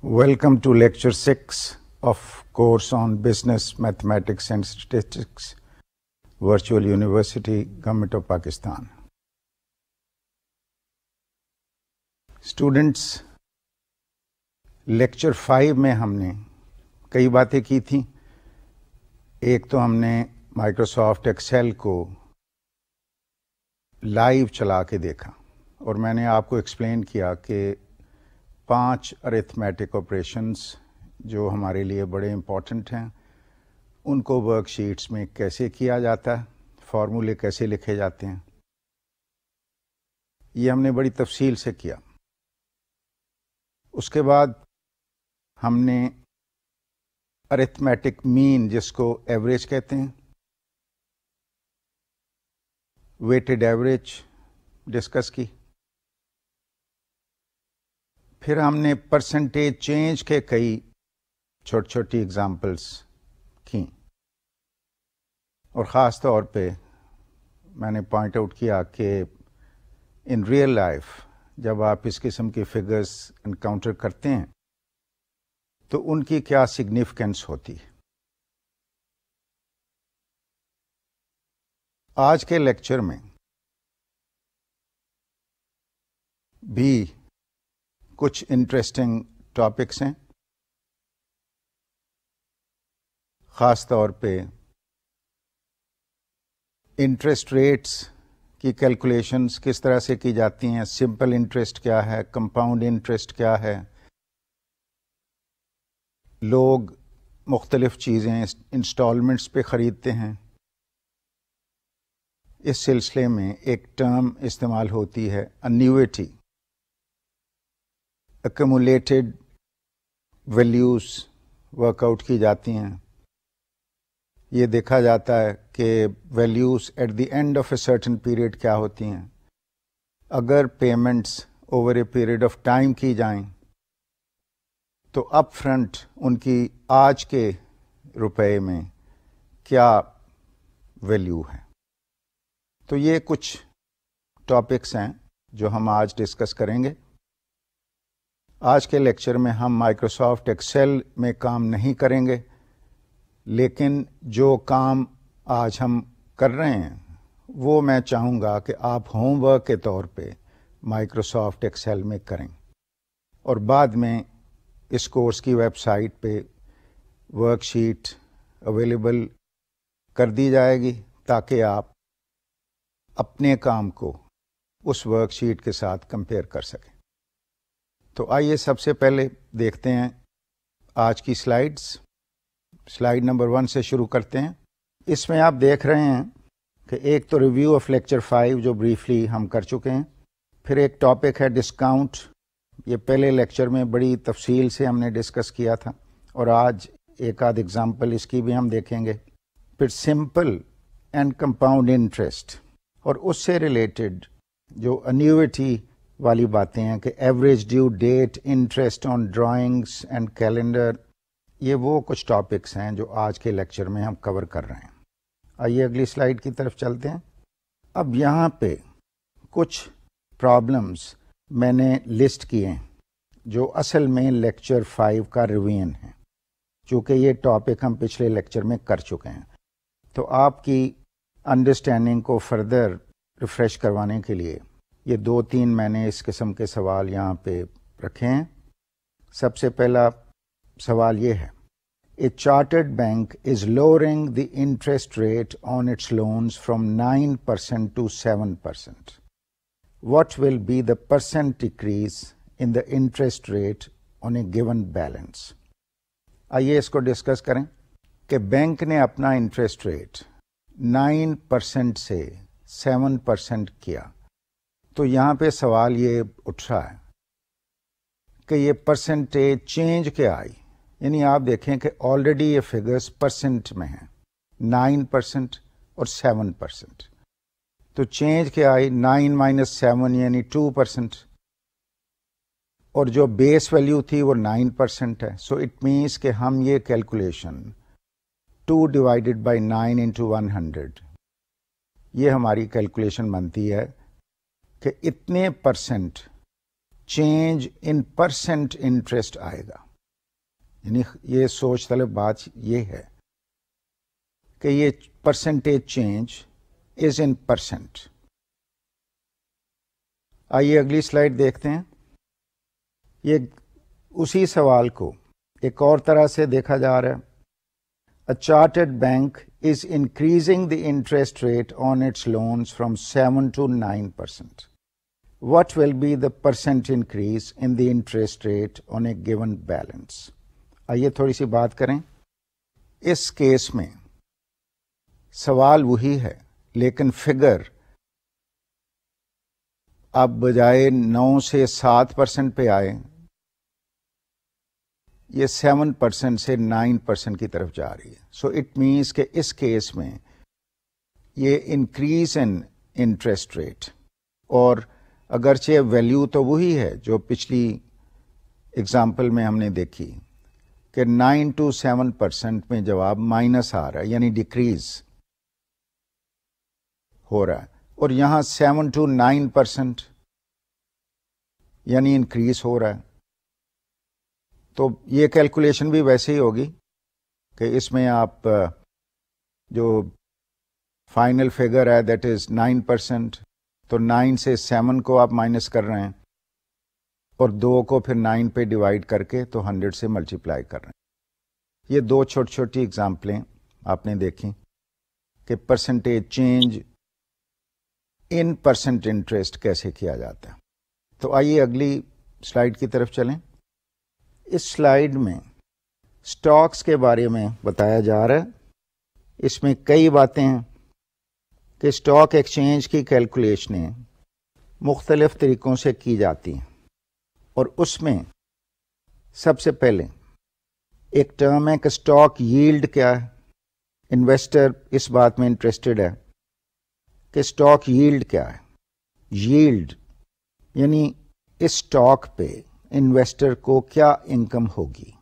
Welcome to lecture 6 of course on Business, Mathematics and Statistics, Virtual University, Government of Pakistan. Students lecture five में हमने कई बातें की थी एक तो हमने माइक्रोसॉफ्ट एक्सेल को लाइव चला के देखा और मैंने आपको एक्सप्लेन किया कि पांच अरिथमेटिक ऑपरेशंस जो हमारे लिए बड़े इम्पॉर्टेंट हैं उनको वर्कशीट्स में कैसे किया जाता है फार्मूले कैसे लिखे जाते हैं ये हमने बड़ी तफसील से किया उसके बाद हमने अरिथमेटिक मीन जिसको एवरेज कहते हैं वेटेड एवरेज डिस्कस की फिर हमने परसेंटेज चेंज के कई छोटी छोटी एग्जाम्पल्स की और ख़ास तौर पे मैंने पॉइंट आउट किया कि इन रियल लाइफ जब आप इस किस्म की फिगर्स इनकाउंटर करते हैं तो उनकी क्या सिग्निफिकेंस होती है आज के लेक्चर में भी कुछ इंटरेस्टिंग टॉपिक्स हैं ख़ास तौर पे इंटरेस्ट रेट्स की कैलकुलेशंस किस तरह से की जाती हैं सिंपल इंटरेस्ट क्या है कंपाउंड इंटरेस्ट क्या है लोग मुख्तलिफ चीज़ें इंस्टॉलमेंट्स पे ख़रीदते हैं इस सिलसिले में एक टर्म इस्तेमाल होती है अन्यूटी एकमुलेटेड वैल्यूज़ वर्कआउट की जाती हैं ये देखा जाता है कि values at the end of a certain period क्या होती हैं अगर payments over a period of time की जाएं तो अप फ्रंट उनकी आज के रुपए में क्या वैल्यू है तो ये कुछ टॉपिक्स हैं जो हम आज डिस्कस करेंगे आज के लेक्चर में हम माइक्रोसॉफ्ट एक्सेल में काम नहीं करेंगे लेकिन जो काम आज हम कर रहे हैं वो मैं चाहूँगा कि आप होमवर्क के तौर पे माइक्रोसॉफ्ट एक्सेल में करें और बाद में इस कोर्स की वेबसाइट पे वर्कशीट अवेलेबल कर दी जाएगी ताकि आप अपने काम को उस वर्कशीट के साथ कंपेयर कर सकें तो आइए सबसे पहले देखते हैं आज की स्लाइड्स स्लाइड नंबर वन से शुरू करते हैं इसमें आप देख रहे हैं कि एक तो रिव्यू ऑफ लेक्चर फाइव जो ब्रीफली हम कर चुके हैं फिर एक टॉपिक है डिस्काउंट ये पहले लेक्चर में बड़ी तफसील से हमने डिस्कस किया था और आज एक आध एग्जाम्पल इसकी भी हम देखेंगे फिर सिंपल एंड कंपाउंड इंटरेस्ट और उससे रिलेटेड जो अन्यूटी वाली बातें हैं कि average due date interest on drawings and calendar ये वो कुछ टॉपिक्स हैं जो आज के लेक्चर में हम कवर कर रहे हैं आइए अगली स्लाइड की तरफ चलते हैं अब यहाँ पे कुछ प्रॉब्लम्स मैंने लिस्ट किए हैं जो असल में लेक्चर फाइव का रिवीजन है चूँकि ये टॉपिक हम पिछले लेक्चर में कर चुके हैं तो आपकी अंडरस्टैंडिंग को फर्दर रिफ्रेश करवाने के लिए ये दो तीन मैंने इस किस्म के सवाल यहाँ पे रखे हैं सबसे पहला सवाल ये है a chartered bank is lowering the interest rate on its loans from nine percent to seven percent what will be the percent decrease in the interest rate on a given balance आइए इसको discuss करें कि bank ने अपना interest rate 9 percent से 7 percent किया तो यहाँ पे सवाल ये उठ रहा है कि ये परसेंटेज चेंज क्या आई यानी आप देखें कि ऑलरेडी ये फिगर्स परसेंट में हैं नाइन परसेंट और सेवन परसेंट तो चेंज क्या आई नाइन माइनस सेवन यानी टू परसेंट और जो बेस वैल्यू थी वो नाइन परसेंट है सो इट मीन्स कि हम ये calculation two divided by nine into one hundred ये हमारी कैलकुलेशन बनती है कि इतने percent change in percent interest आएगा यानी ये सोच तले बात ये है कि ये percentage change is in percent आइए अगली स्लाइड देखते हैं ये उसी सवाल को एक और तरह से देखा जा रहा है a chartered bank is increasing the interest rate on its loans from seven to nine percent what will be the percent increase in the interest rate on a given balance आइए थोड़ी सी बात करें इस केस में सवाल वही है लेकिन फिगर अब बजाय नौ से सात परसेंट पे आए ये सेवन परसेंट से नाइन परसेंट की तरफ जा रही है सो इट मीन्स के इस केस में ये इंक्रीज इन इंटरेस्ट रेट और अगरचे वैल्यू तो वही है जो पिछली एग्जाम्पल में हमने देखी कि नाइन टू सेवन परसेंट में जवाब माइनस आ रहा है यानी डिक्रीज हो रहा है और यहाँ सेवन टू नाइन परसेंट यानी इंक्रीज हो रहा है तो ये कैलकुलेशन भी वैसे ही होगी कि इसमें आप जो फाइनल फिगर है दैट इज नाइन परसेंट तो नाइन से सेवन को आप माइनस कर रहे हैं और दो को फिर नाइन पे डिवाइड करके तो हंड्रेड से मल्टीप्लाई कर रहे हैं ये दो छोटी छोटी एग्जाम्पलें आपने देखी कि percentage change in percent interest कैसे किया जाता है तो आइए अगली स्लाइड की तरफ चलें इस स्लाइड में स्टॉक्स के बारे में बताया जा रहा है इसमें कई बातें हैं कि स्टॉक एक्सचेंज की कैलकुलेशनें मुख्तलफ़ तरीक़ों से की जाती हैं और उसमें सबसे पहले एक टर्म है कि स्टॉक यील्ड क्या है इन्वेस्टर इस बात में इंटरेस्टेड है कि स्टॉक यील्ड क्या है यील्ड यानी इस स्टॉक पे इन्वेस्टर को क्या इनकम होगी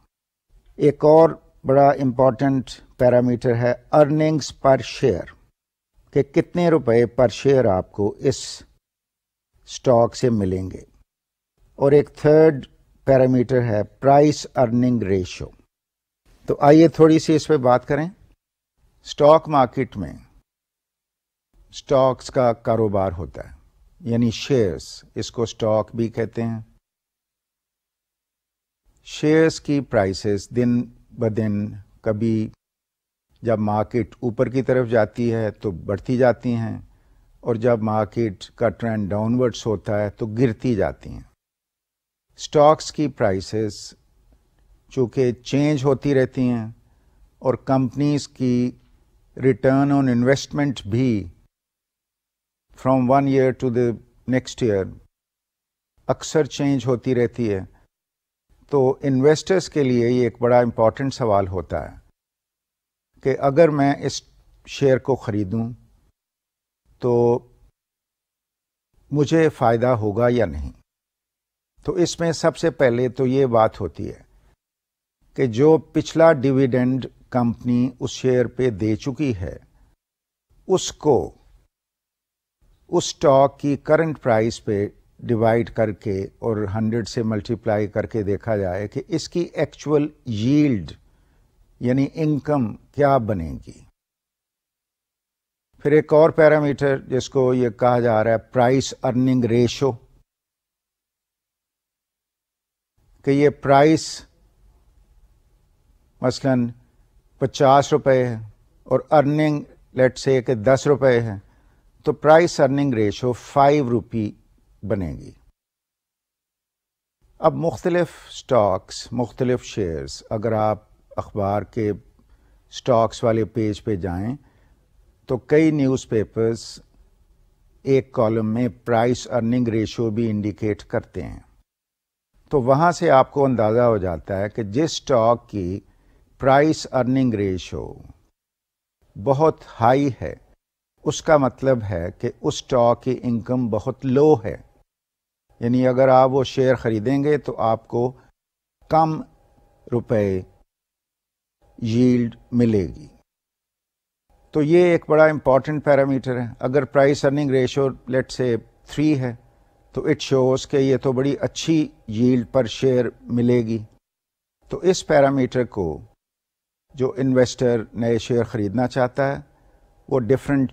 एक और बड़ा इम्पॉर्टेंट पैरामीटर है अर्निंग्स पर शेयर कि कितने रुपए पर शेयर आपको इस स्टॉक से मिलेंगे और एक थर्ड पैरामीटर है प्राइस अर्निंग रेशियो तो आइए थोड़ी सी इस पर बात करें स्टॉक मार्केट में स्टॉक्स का कारोबार होता है यानी शेयर्स इसको स्टॉक भी कहते हैं शेयर्स की प्राइसेस दिन ब दिन कभी जब मार्केट ऊपर की तरफ जाती है तो बढ़ती जाती हैं और जब मार्केट का ट्रेंड डाउनवर्ड्स होता है तो गिरती जाती हैं स्टॉक्स की प्राइसेस चूँकि चेंज होती रहती हैं और कंपनीज की रिटर्न ऑन इन्वेस्टमेंट भी from one year to the next year अक्सर चेंज होती रहती है तो इन्वेस्टर्स के लिए ये एक बड़ा इम्पॉर्टेंट सवाल होता है कि अगर मैं इस शेयर को ख़रीदूं तो मुझे फ़ायदा होगा या नहीं तो इसमें सबसे पहले तो ये बात होती है कि जो पिछला डिविडेंड कंपनी उस शेयर पे दे चुकी है उसको उस स्टॉक की करंट प्राइस पे डिवाइड करके और 100 से मल्टीप्लाई करके देखा जाए कि इसकी एक्चुअल यील्ड यानी इनकम क्या बनेगी फिर एक और पैरामीटर जिसको ये कहा जा रहा है प्राइस अर्निंग रेशो कि ये प्राइस मसलन पचास रुपए है और अर्निंग लेट से कि दस रुपए है तो price earning ratio five rupee बनेगी अब मुख्तलिफ स्टॉक्स मुख्तलिफ शेयर्स अगर आप अखबार के स्टॉक्स वाले पेज पे जाएं तो कई न्यूज़पेपर्स एक कॉलम में प्राइस अर्निंग रेशियो भी इंडिकेट करते हैं तो वहाँ से आपको अंदाज़ा हो जाता है कि जिस स्टॉक की प्राइस अर्निंग रेशियो बहुत हाई है उसका मतलब है कि उस स्टॉक की इनकम बहुत लो है यानी अगर आप वो शेयर ख़रीदेंगे तो आपको कम रुपए यील्ड मिलेगी तो ये एक बड़ा इंपॉर्टेंट पैरामीटर है अगर price earning ratio let's say three है तो इट शोज के ये तो बड़ी अच्छी यील्ड पर शेयर मिलेगी तो इस पैरामीटर को जो इन्वेस्टर नए शेयर खरीदना चाहता है वो डिफरेंट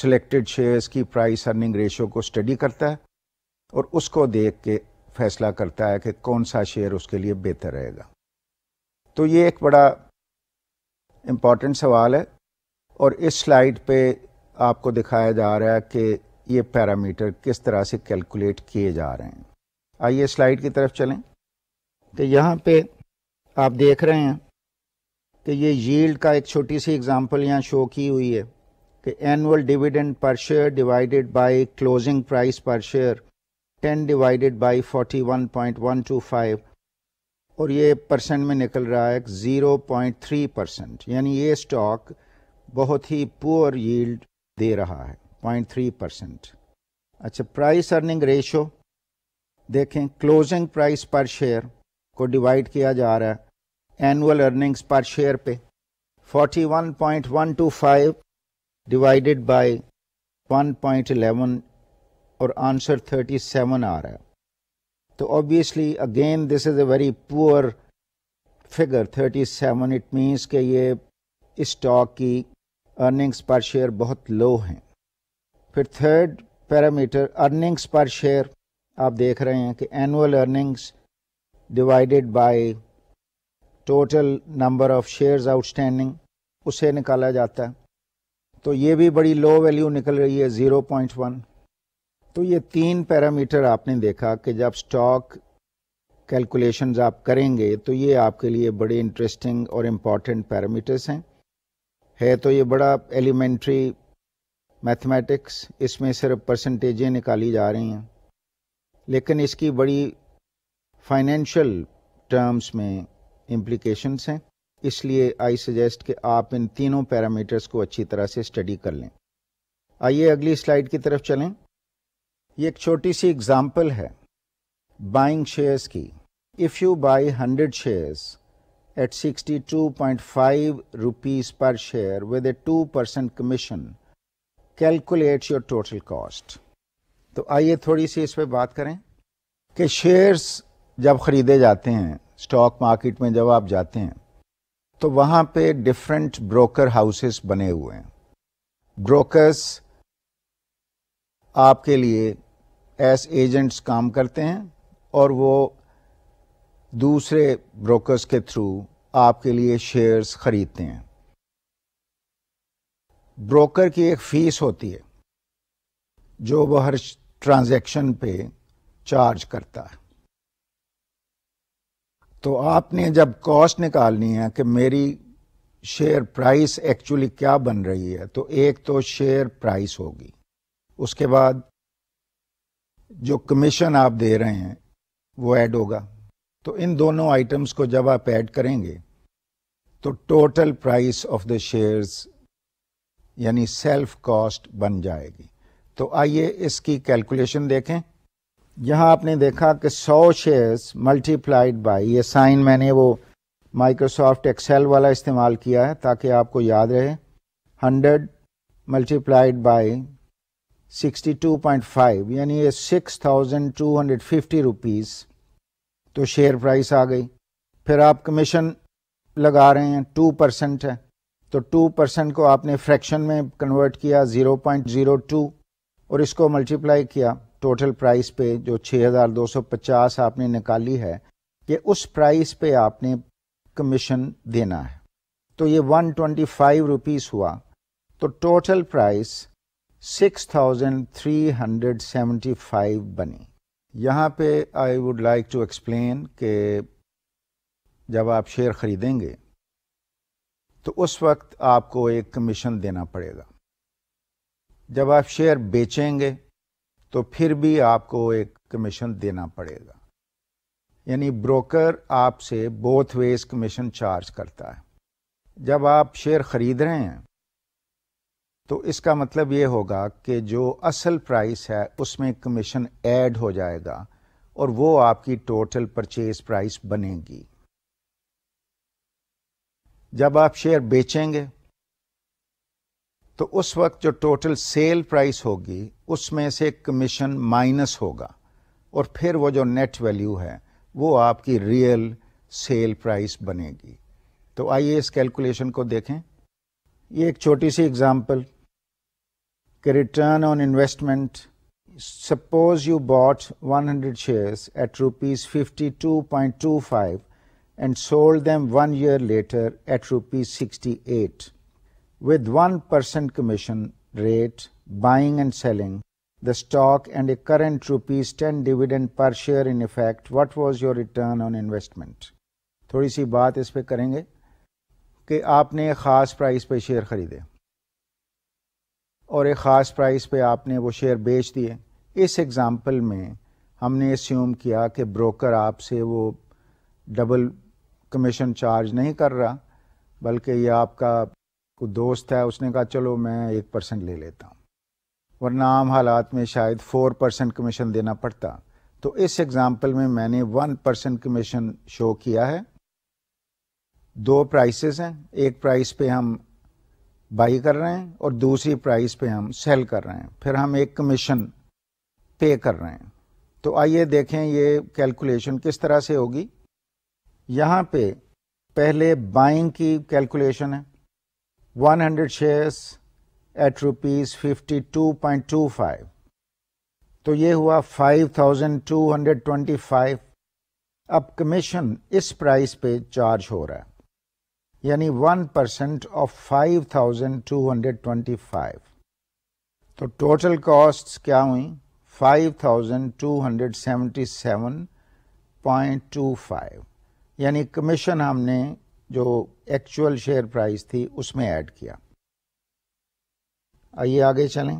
सिलेक्टेड शेयर्स की प्राइस अर्निंग रेशो को स्टडी करता है और उसको देख के फैसला करता है कि कौन सा शेयर उसके लिए बेहतर रहेगा तो ये एक बड़ा इम्पॉर्टेंट सवाल है और इस स्लाइड पे आपको दिखाया जा रहा है कि ये पैरामीटर किस तरह से कैलकुलेट किए जा रहे हैं आइए स्लाइड की तरफ चलें तो यहाँ पे आप देख रहे हैं कि ये यील्ड का एक छोटी सी एग्जांपल यहाँ शो की हुई है कि annual dividend per share divided by closing price per share 10 divided by 41.125 और ये परसेंट में निकल रहा है ज़ीरो पॉइंट थ्री परसेंट यानी ये स्टॉक बहुत ही पुअर यील्ड दे रहा है पॉइंट थ्री परसेंट अच्छा प्राइस अर्निंग रेशो देखें क्लोजिंग प्राइस पर शेयर को डिवाइड किया जा रहा है एनुअल अर्निंग्स पर शेयर पे 41.125 डिवाइडेड बाय 1.11 और आंसर 37 आ रहा है So तो obviously again this is a very poor figure 37 it means कि ये स्टॉक की अर्निंग्स पर शेयर बहुत लो हैं फिर third parameter earnings per share आप देख रहे हैं कि annual earnings divided by total number of shares outstanding उसे निकाला जाता है तो ये भी बड़ी लो वैल्यू निकल रही है ज़ीरो पॉइंट वन तो ये तीन पैरामीटर आपने देखा कि जब स्टॉक कैलकुलेशंस आप करेंगे तो ये आपके लिए बड़े इंटरेस्टिंग और इम्पॉर्टेंट पैरामीटर्स हैं है तो ये बड़ा एलिमेंट्री मैथमेटिक्स इसमें सिर्फ परसेंटेजें निकाली जा रही हैं लेकिन इसकी बड़ी फाइनेंशियल टर्म्स में इम्प्लिकेशंस हैं इसलिए आई सजेस्ट कि आप इन तीनों पैरामीटर्स को अच्छी तरह से स्टडी कर लें आइए अगली स्लाइड की तरफ चलें ये एक छोटी सी एग्जाम्पल है बाइंग शेयर्स की if you buy hundred shares at 62.5 rupees per share with a 2% commission calculate your total cost तो आइए थोड़ी सी इस पर बात करें कि शेयर्स जब खरीदे जाते हैं स्टॉक मार्केट में जब आप जाते हैं तो वहाँ पे डिफरेंट ब्रोकर हाउसेस बने हुए हैं ब्रोकर्स आपके लिए एस एजेंट्स काम करते हैं और वो दूसरे ब्रोकर्स के थ्रू आपके लिए शेयर्स खरीदते हैं ब्रोकर की एक फीस होती है जो वह हर ट्रांजैक्शन पे चार्ज करता है तो आपने जब कॉस्ट निकालनी है कि मेरी शेयर प्राइस एक्चुअली क्या बन रही है तो एक तो शेयर प्राइस होगी उसके बाद जो कमीशन आप दे रहे हैं वो ऐड होगा तो इन दोनों आइटम्स को जब आप ऐड करेंगे तो total price of the shares यानी सेल्फ कॉस्ट बन जाएगी तो आइए इसकी कैलकुलेशन देखें यहाँ आपने देखा कि 100 शेयर्स मल्टीप्लाइड बाय ये साइन मैंने वो माइक्रोसॉफ्ट एक्सेल वाला इस्तेमाल किया है ताकि आपको याद रहे 100 मल्टीप्लाइड बाय 62.5 यानी ये 6,250 रुपीस तो शेयर प्राइस आ गई फिर आप कमीशन लगा रहे हैं 2 परसेंट है तो 2 परसेंट को आपने फ्रैक्शन में कन्वर्ट किया 0.02 और इसको मल्टीप्लाई किया टोटल प्राइस पे जो 6,250 आपने निकाली है ये उस प्राइस पे आपने कमीशन देना है तो ये 125 रुपीस हुआ तो टोटल प्राइस 6,375 बनी यहाँ पे I would like to explain कि जब आप शेयर ख़रीदेंगे तो उस वक्त आपको एक कमीशन देना पड़ेगा जब आप शेयर बेचेंगे तो फिर भी आपको एक कमीशन देना पड़ेगा यानी ब्रोकर आपसे बोथ वेज कमीशन चार्ज करता है जब आप शेयर ख़रीद रहे हैं तो इसका मतलब ये होगा कि जो असल प्राइस है उसमें कमीशन ऐड हो जाएगा और वो आपकी टोटल परचेज प्राइस बनेगी जब आप शेयर बेचेंगे तो उस वक्त जो टोटल सेल प्राइस होगी उसमें से कमीशन माइनस होगा और फिर वो जो नेट वैल्यू है वो आपकी रियल सेल प्राइस बनेगी तो आइए इस कैलकुलेशन को देखें ये एक छोटी सी example return on investment suppose you bought 100 shares at rupees 52.25 and sold them one year later at rupees 68 with 1% commission rate buying and selling the stock and a current rupees 10 dividend per share in effect what was your return on investment थोड़ी सी बात इस पे करेंगे कि आपने ख़ास price पे share ख़रीदे और एक ख़ास प्राइस पे आपने वो शेयर बेच दिए इस एग्ज़ाम्पल में हमने एस्यूम किया कि ब्रोकर आपसे वो डबल कमीशन चार्ज नहीं कर रहा बल्कि ये आपका कोई दोस्त है उसने कहा चलो मैं एक परसेंट ले लेता हूँ वरना आम हालात में शायद फोर परसेंट कमीशन देना पड़ता तो इस एग्ज़ाम्पल में मैंने वन परसेंट कमीशन शो किया है दो प्राइसेस हैं एक प्राइस पे हम बाई कर रहे हैं और दूसरी प्राइस पे हम सेल कर रहे हैं फिर हम एक कमीशन पे कर रहे हैं तो आइए देखें ये कैलकुलेशन किस तरह से होगी यहाँ पे पहले बाइंग की कैलकुलेशन है 100 shares at rupees fifty two point two five तो ये हुआ five thousand two hundred twenty five अब कमीशन इस प्राइस पे चार्ज हो रहा है यानी one percent of five thousand two hundred twenty five तो टोटल कॉस्ट क्या हुई five thousand two hundred seventy seven point two five यानी कमीशन हमने जो एक्चुअल शेयर प्राइस थी उसमें ऐड किया आइए आगे चलें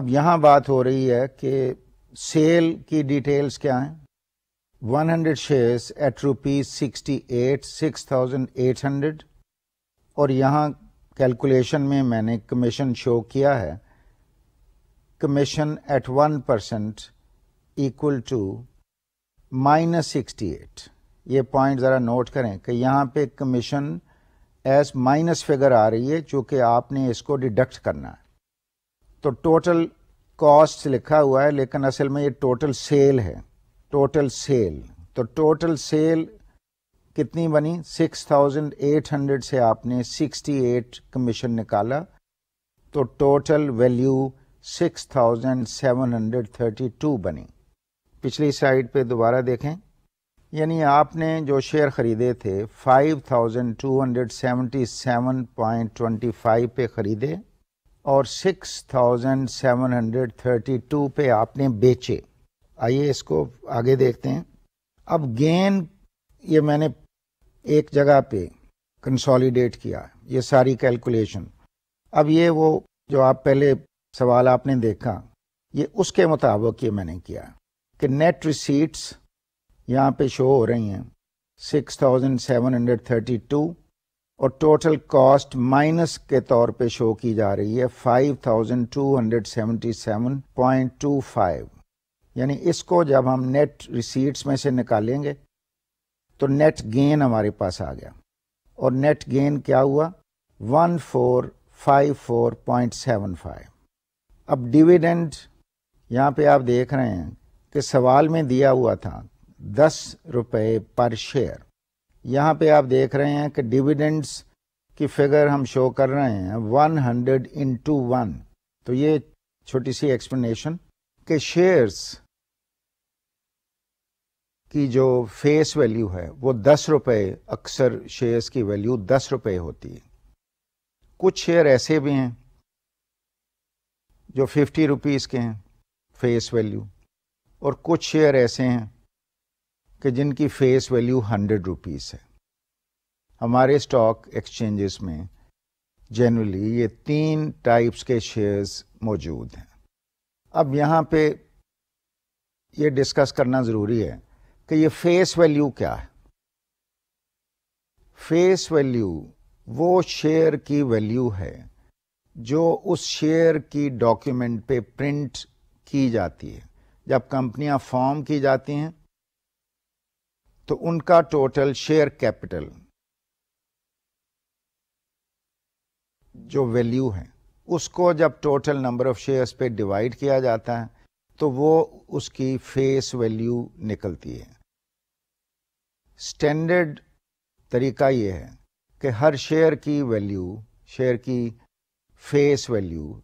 अब यहाँ बात हो रही है कि सेल की डिटेल्स क्या हैं 100 shares at rupees sixty eight six thousand eight hundred और यहाँ कैलकुलेशन में मैंने कमीशन शो किया है commission at one percent equal to minus sixty eight ये पॉइंट ज़रा नोट करें कि यहाँ पे कमीशन एज माइनस फिगर आ रही है चूँकि आपने इसको डिडक्ट करना है तो टोटल कॉस्ट लिखा हुआ है लेकिन असल में ये टोटल सेल है टोटल सेल तो टोटल सेल कितनी बनी 6,800 से आपने 68 कमीशन निकाला तो टोटल वैल्यू 6,732 बनी पिछली साइड पे दोबारा देखें यानी आपने जो शेयर ख़रीदे थे 5,277.25 पे ख़रीदे और 6,732 पे आपने बेचे आइए इसको आगे देखते हैं अब गेन ये मैंने एक जगह पे कंसोलिडेट किया ये सारी कैलकुलेशन अब ये वो जो आप पहले सवाल आपने देखा ये उसके मुताबिक ये मैंने किया कि नेट रिसीट्स यहाँ पे शो हो रही हैं 6,732 और टोटल कॉस्ट माइनस के तौर पे शो की जा रही है 5,277.25 यानी इसको जब हम नेट रिसीट्स में से निकालेंगे तो नेट गेन हमारे पास आ गया और नेट गेन क्या हुआ one four five four point seven five अब डिविडेंड यहाँ पे आप देख रहे हैं कि सवाल में दिया हुआ था दस रुपये पर शेयर यहाँ पे आप देख रहे हैं कि डिविडेंड्स की फिगर हम शो कर रहे हैं वन हंड्रेड इंटू वन तो ये छोटी सी एक्सप्लेनेशन के शेयर्स की जो फेस वैल्यू है वो दस रुपये अक्सर शेयर्स की वैल्यू दस रुपये होती है कुछ शेयर ऐसे भी हैं जो फिफ्टी रुपीज़ के हैं फेस वैल्यू और कुछ शेयर ऐसे हैं कि जिनकी फेस वैल्यू हंड्रेड रुपीज़ है हमारे स्टॉक एक्सचेंजेस में जनरली ये तीन टाइप्स के शेयर्स मौजूद हैं अब यहां पे ये डिस्कस करना ज़रूरी है कि ये फेस वैल्यू क्या है फेस वैल्यू वो शेयर की वैल्यू है जो उस शेयर की डॉक्यूमेंट पे प्रिंट की जाती है जब कंपनियां फॉर्म की जाती हैं तो उनका टोटल शेयर कैपिटल जो वैल्यू है उसको जब टोटल नंबर ऑफ शेयर्स पे डिवाइड किया जाता है तो वो उसकी फेस वैल्यू निकलती है स्टैंडर्ड तरीका ये है कि हर शेयर की वैल्यू शेयर की फेस वैल्यू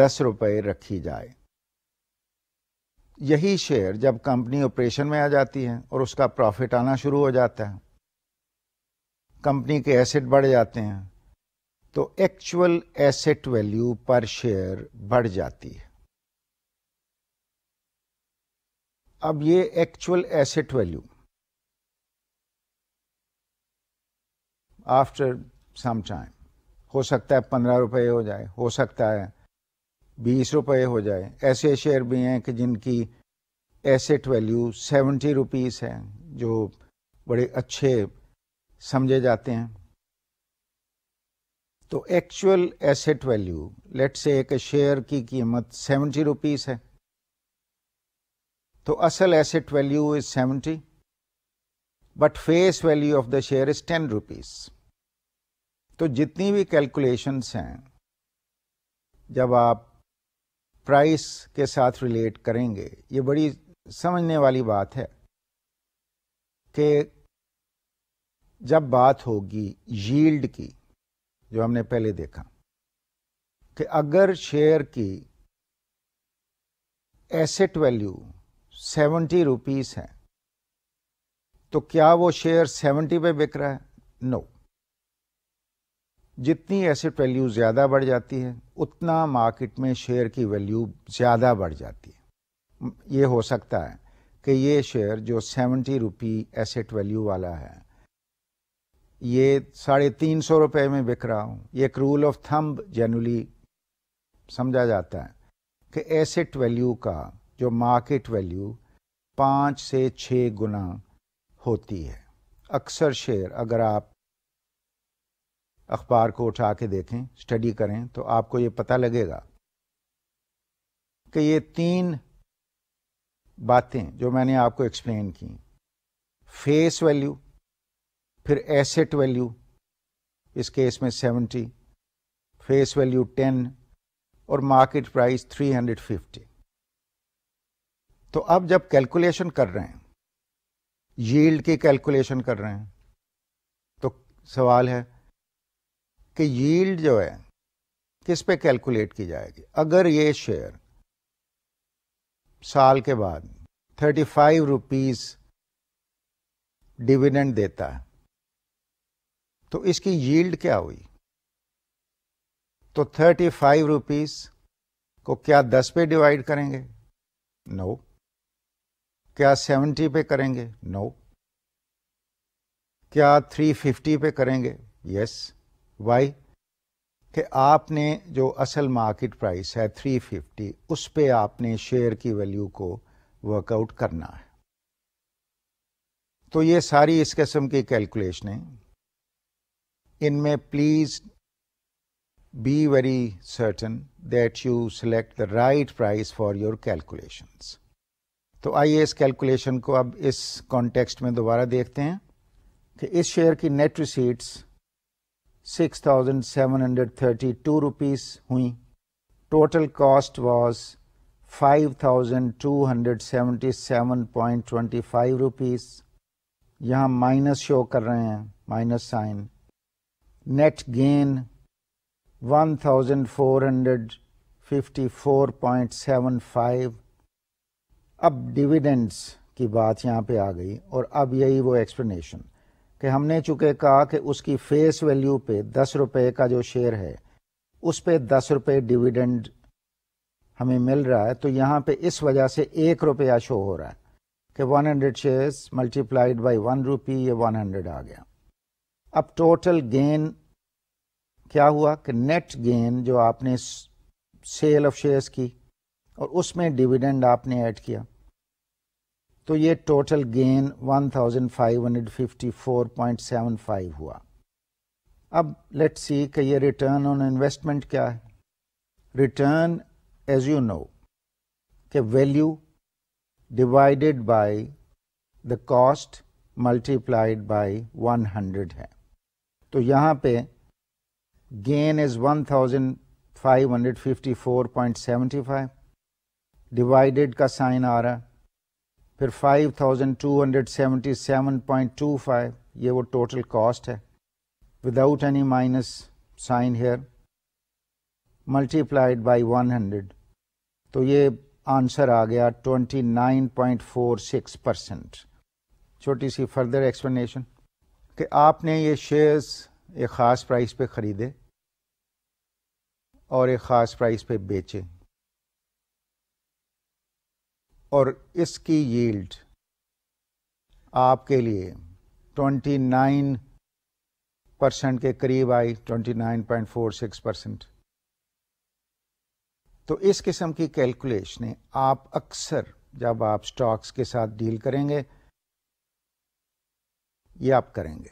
दस रुपये रखी जाए यही शेयर जब कंपनी ऑपरेशन में आ जाती है और उसका प्रॉफिट आना शुरू हो जाता है कंपनी के एसेट बढ़ जाते हैं तो actual asset value per share बढ़ जाती है अब ये actual asset value after some time हो सकता है पंद्रह रुपये हो जाए हो सकता है बीस रुपये हो जाए ऐसे शेयर भी हैं कि जिनकी एसेट वैल्यू सेवेंटी रुपीज़ है जो बड़े अच्छे समझे जाते हैं तो एक्चुअल एसेट वैल्यू लेट से एक शेयर की कीमत सेवेंटी रुपीज है तो असल asset value is seventy but face value of the share is ten rupees तो जितनी भी कैलकुलेशंस हैं जब आप प्राइस के साथ रिलेट करेंगे ये बड़ी समझने वाली बात है कि जब बात होगी यील्ड की जो हमने पहले देखा कि अगर शेयर की एसेट वैल्यू सेवेंटी रुपीस है तो क्या वो शेयर सेवेंटी पे बिक रहा है नो no. जितनी एसेट वैल्यू ज़्यादा बढ़ जाती है उतना मार्केट में शेयर की वैल्यू ज़्यादा बढ़ जाती है ये हो सकता है कि ये शेयर जो सेवेंटी रुपी एसेट वैल्यू वाला है ये साढ़े तीन सौ रुपये में बिक रहा हूँ ये एक रूल ऑफ थंब जनरली समझा जाता है कि एसेट वैल्यू का जो मार्केट वैल्यू पाँच से छः गुना होती है अक्सर शेयर अगर आप अखबार को उठा के देखें स्टडी करें तो आपको ये पता लगेगा कि ये तीन बातें जो मैंने आपको एक्सप्लेन की फेस वैल्यू फिर एसेट वैल्यू इस केस में 70 फेस वैल्यू 10 और मार्केट प्राइस 350 तो अब जब कैलकुलेशन कर रहे हैं यील्ड की कैलकुलेशन कर रहे हैं तो सवाल है कि यील्ड जो है किस पे कैलकुलेट की जाएगी अगर ये शेयर साल के बाद थर्टी फाइव रुपीज डिविडेंड देता है तो इसकी यील्ड क्या हुई तो थर्टी फाइव रुपीज को क्या दस पे डिवाइड करेंगे नो no. क्या सेवेंटी पे करेंगे नो no. क्या थ्री फिफ्टी पे करेंगे यस yes. वाई कि आपने जो असल मार्केट प्राइस है थ्री फिफ्टी उस पे आपने शेयर की वैल्यू को वर्कआउट करना है तो ये सारी इस किस्म की कैलकुलेशनें इनमें please be very certain that you select the right price for your calculations. तो आइए इस कैलकुलेशन को अब इस कॉन्टेक्स्ट में दोबारा देखते हैं कि इस शेयर की net receipts six thousand seven hundred thirty two rupees हुई total cost was five thousand two hundred seventy seven point twenty five rupees यहाँ माइनस शो कर रहे हैं माइनस साइन net gain 1454.75 अब डिविडेंड्स की बात यहाँ पे आ गई और अब यही वो एक्सप्लेनेशन कि हमने चूंकि कहा कि उसकी फेस वैल्यू पे दस रुपये का जो शेयर है उस पे दस रुपये डिविडेंड हमें मिल रहा है तो यहाँ पे इस वजह से एक रुपया शो हो रहा है कि 100 shares multiplied by one rupee ये 100 आ गया अब टोटल गेन क्या हुआ कि नेट गेन जो आपने सेल ऑफ शेयर्स की और उसमें डिविडेंड आपने ऐड किया तो ये टोटल गेन 1554.75 हुआ अब लेट्स सी कि ये रिटर्न ऑन इन्वेस्टमेंट क्या है रिटर्न एज यू नो के value divided by the cost multiplied by 100 है तो यहाँ पे गेन इज़ 1554.75 डिवाइडेड का साइन आ रहा फिर 5277.25 ये वो टोटल कॉस्ट है without any minus sign here multiplied by 100 तो ये आंसर आ गया 29.46 परसेंट छोटी सी फर्दर एक्सप्लेनेशन कि आपने ये शेयर्स एक ख़ास प्राइस पे ख़रीदे और एक ख़ास प्राइस पे बेचे और इसकी यील्ड आपके लिए 29 परसेंट के करीब आई 29.46 परसेंट तो इस किस्म की कैलकुलेशनें आप अक्सर जब आप स्टॉक्स के साथ डील करेंगे ये आप करेंगे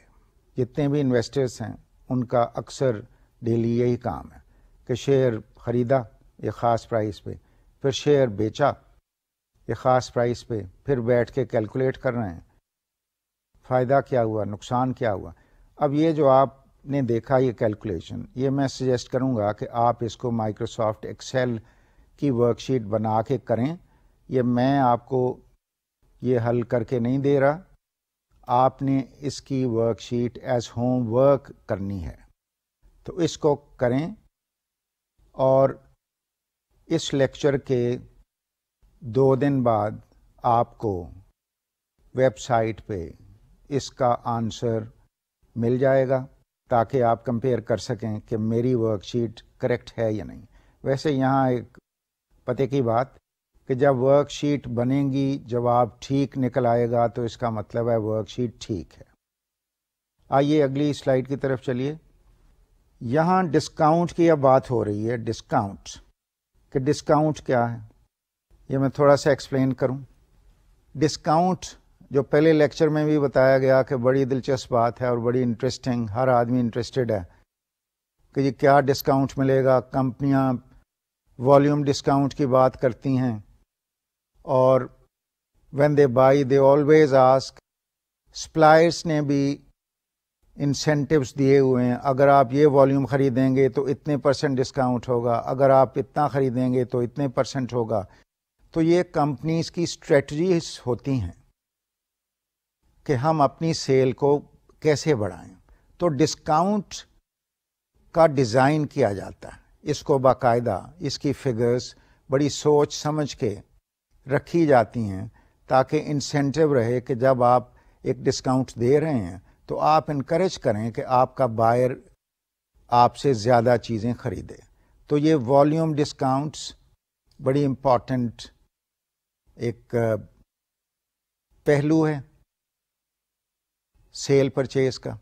जितने भी इन्वेस्टर्स हैं उनका अक्सर डेली यही काम है कि शेयर ख़रीदा ये ख़ास प्राइस पे फिर शेयर बेचा ये ख़ास प्राइस पे फिर बैठ के कैलकुलेट कर रहे हैं फ़ायदा क्या हुआ नुकसान क्या हुआ अब ये जो आपने देखा ये कैलकुलेशन ये मैं सजेस्ट करूँगा कि आप इसको माइक्रोसॉफ्ट एक्सेल की वर्कशीट बना के करें ये मैं आपको ये हल करके नहीं दे रहा आपने इसकी वर्कशीट एज होमवर्क करनी है तो इसको करें और इस लेक्चर के दो दिन बाद आपको वेबसाइट पे इसका आंसर मिल जाएगा ताकि आप कंपेयर कर सकें कि मेरी वर्कशीट करेक्ट है या नहीं वैसे यहाँ एक पते की बात कि जब वर्कशीट बनेगी जवाब ठीक निकल आएगा तो इसका मतलब है वर्कशीट ठीक है आइए अगली स्लाइड की तरफ चलिए यहाँ डिस्काउंट की अब बात हो रही है डिस्काउंट कि डिस्काउंट क्या है ये मैं थोड़ा सा एक्सप्लेन करूँ डिस्काउंट जो पहले लेक्चर में भी बताया गया कि बड़ी दिलचस्प बात है और बड़ी इंटरेस्टिंग हर आदमी इंटरेस्टेड है कि ये क्या डिस्काउंट मिलेगा कंपनियाँ वॉल्यूम डिस्काउंट की बात करती हैं और when they buy, they always ask. Suppliers ने भी incentives दिए हुए हैं अगर आप ये वॉल्यूम ख़रीदेंगे तो इतने परसेंट डिस्काउंट होगा अगर आप इतना ख़रीदेंगे तो इतने परसेंट होगा तो ये कंपनीज की स्ट्रेटजीज होती हैं कि हम अपनी सेल को कैसे बढ़ाएं तो डिस्काउंट का डिज़ाइन किया जाता है इसको बाकायदा इसकी फिगर्स बड़ी सोच समझ के रखी जाती हैं ताकि इंसेंटिव रहे कि जब आप एक डिस्काउंट दे रहे हैं तो आप इनक्रेज करें कि आपका बायर आपसे ज़्यादा चीज़ें ख़रीदे तो ये वॉल्यूम डिस्काउंट्स बड़ी इम्पॉर्टेंट एक पहलू है सेल परचेज का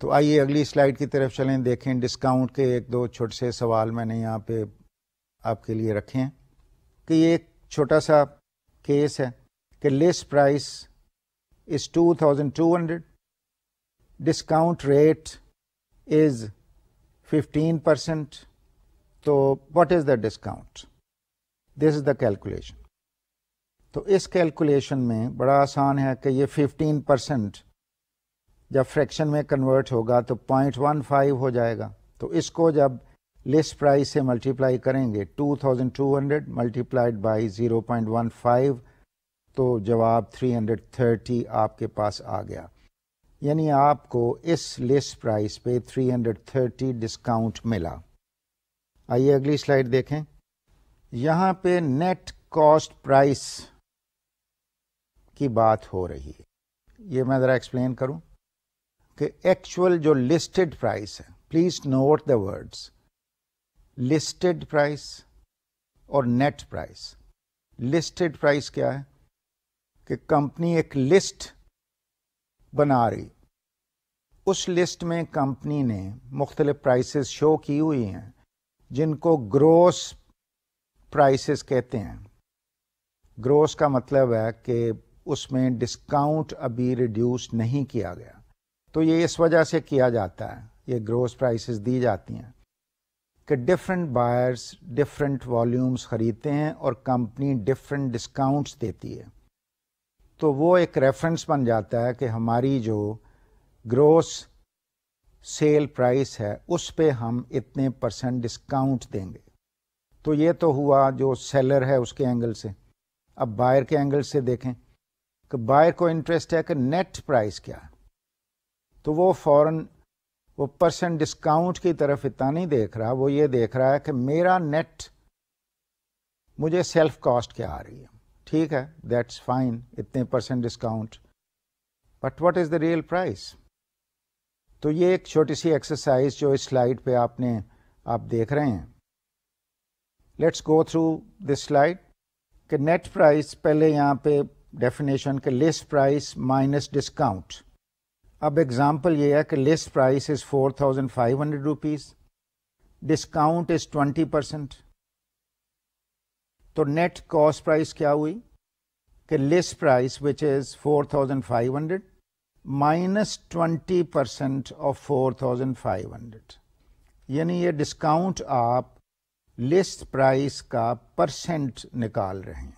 तो आइए अगली स्लाइड की तरफ चलें देखें डिस्काउंट के एक दो छोटे से सवाल मैंने यहाँ पे आपके लिए रखे हैं कि ये एक छोटा सा केस है कि list price is two thousand two hundred discount rate is fifteen percent तो what is the discount this is the calculation तो इस कैलकुलेशन में बड़ा आसान है कि ये 15 परसेंट जब फ्रैक्शन में कन्वर्ट होगा तो 0.15 हो जाएगा तो इसको जब लिस्ट प्राइस से मल्टीप्लाई करेंगे 2200 मल्टीप्लाइड बाय 0.15 तो जवाब 330 आपके पास आ गया यानी आपको इस लिस्ट प्राइस पे 330 डिस्काउंट मिला आइए अगली स्लाइड देखें यहाँ पे नेट कॉस्ट प्राइस की बात हो रही है ये मैं ज़रा एक्सप्लेन करूँ कि एक्चुअल जो लिस्टेड प्राइस है please note the words listed price और नेट प्राइस लिस्टेड प्राइस क्या है कि कंपनी एक लिस्ट बना रही उस लिस्ट में कंपनी ने मुख्तलिफ प्राइसेस शो की हुई हैं जिनको ग्रोस प्राइसेस कहते हैं ग्रोस का मतलब है कि उसमें डिस्काउंट अभी रिड्यूस नहीं किया गया तो ये इस वजह से किया जाता है ये ग्रोस प्राइसेस दी जाती हैं कि डिफरेंट बायर्स डिफरेंट वॉल्यूम्स ख़रीदते हैं और कंपनी डिफरेंट डिस्काउंट्स देती है तो वो एक रेफरेंस बन जाता है कि हमारी जो ग्रोस सेल प्राइस है उस पे हम इतने परसेंट डिस्काउंट देंगे तो ये तो हुआ जो सेलर है उसके एंगल से अब बायर के एंगल से देखें कि बायर को इंटरेस्ट है कि नेट प्राइस क्या है तो वो फौरन वो परसेंट डिस्काउंट की तरफ इतना नहीं देख रहा वो ये देख रहा है कि मेरा नेट मुझे सेल्फ कॉस्ट क्या आ रही है ठीक है दैट्स फाइन इतने percent discount but what is the real price तो ये एक छोटी सी एक्सरसाइज जो इस स्लाइड पे आपने आप देख रहे हैं let's go through this slide कि नेट प्राइस पहले यहाँ पे डेफिनेशन के लिस्ट प्राइस माइनस डिस्काउंट अब एग्ज़ाम्पल ये है कि list price is four thousand five hundred rupees discount is twenty percent तो नेट कॉस्ट प्राइस क्या हुई कि list price which is four thousand five hundred minus twenty percent of four thousand five hundred यानी ये discount आप list price का percent निकाल रहे हैं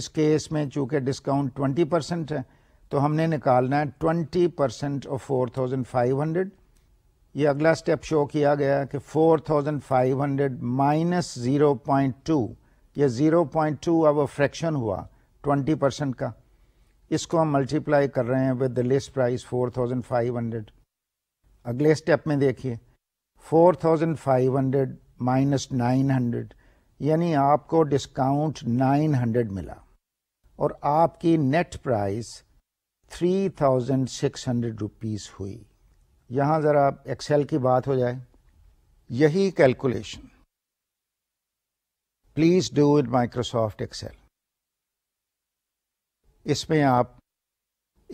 इस केस में चूंकि डिस्काउंट ट्वेंटी परसेंट है तो हमने निकालना है twenty percent of four thousand five hundred ये अगला स्टेप शो किया गया कि four thousand five hundred minus zero point two ये ज़ीरो पॉइंट टू अब फ्रैक्शन हुआ ट्वेंटी परसेंट का इसको हम मल्टीप्लाई कर रहे हैं with the list price four thousand five hundred अगले स्टेप में देखिए four thousand five hundred minus nine hundred यानी आपको डिस्काउंट नाइन हंड्रेड मिला और आपकी net price three thousand six hundred rupees हुई यहाँ ज़रा एक्सेल की बात हो जाए यही calculation please do in Microsoft Excel इसमें आप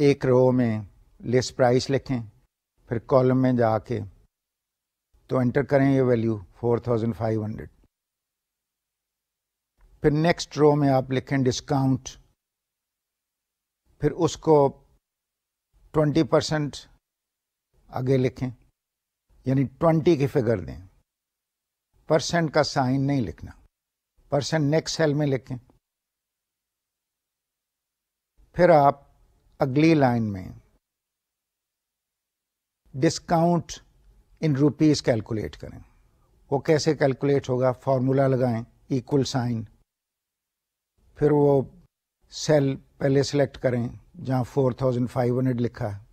एक रो में लिस्ट प्राइस लिखें फिर कॉलम में जाके तो एंटर करें ये वैल्यू 4500 फिर नेक्स्ट रो में आप लिखें डिस्काउंट फिर उसको ट्वेंटी परसेंट आगे लिखें यानी ट्वेंटी की फिगर दें परसेंट का साइन नहीं लिखना परसेंट नेक्स्ट सेल में लिखें फिर आप अगली लाइन में डिस्काउंट इन रुपीस कैलकुलेट करें वो कैसे कैलकुलेट होगा फॉर्मूला लगाएं इक्वल साइन फिर वो सेल पहले सेलेक्ट करें जहाँ 4500 लिखा है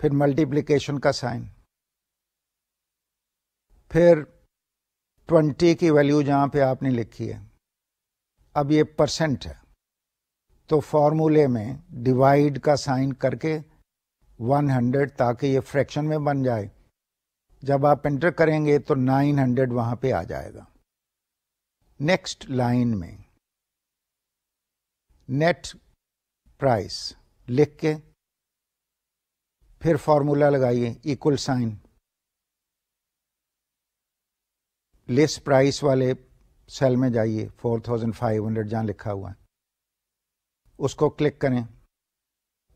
फिर मल्टीप्लिकेशन का साइन फिर 20 की वैल्यू जहाँ पे आपने लिखी है अब ये परसेंट है तो फॉर्मूले में डिवाइड का साइन करके 100 ताकि ये फ्रैक्शन में बन जाए जब आप एंटर करेंगे तो 900 हंड्रेड वहां पर आ जाएगा नेक्स्ट लाइन में नेट प्राइस लिख के फिर फॉर्मूला लगाइए इक्वल साइन लिस्ट प्राइस वाले सेल में जाइए 4500 जहां लिखा हुआ है उसको क्लिक करें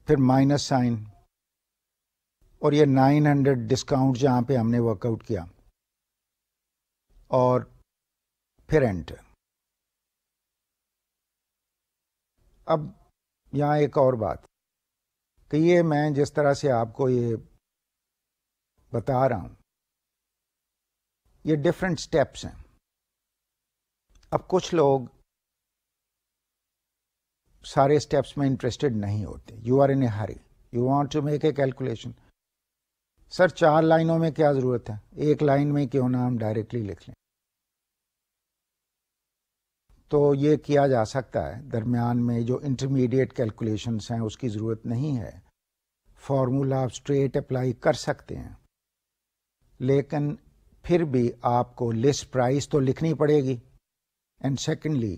फिर माइनस साइन और ये 900 डिस्काउंट जहां पे हमने वर्कआउट किया और फिर एंटर अब यहाँ एक और बात कि ये मैं जिस तरह से आपको ये बता रहा हूं ये डिफरेंट स्टेप्स हैं अब कुछ लोग सारे स्टेप्स में इंटरेस्टेड नहीं होते you are in a hurry you want to make a calculation sir चार लाइनों में क्या ज़रूरत है एक लाइन में क्यों ना हम डायरेक्टली लिख लें तो ये किया जा सकता है दरमियान में जो इंटरमीडिएट कैलकुलेशंस हैं उसकी ज़रूरत नहीं है फार्मूला आप स्ट्रेट अप्लाई कर सकते हैं लेकिन फिर भी आपको लिस्ट प्राइस तो लिखनी पड़ेगी एंड सेकेंडली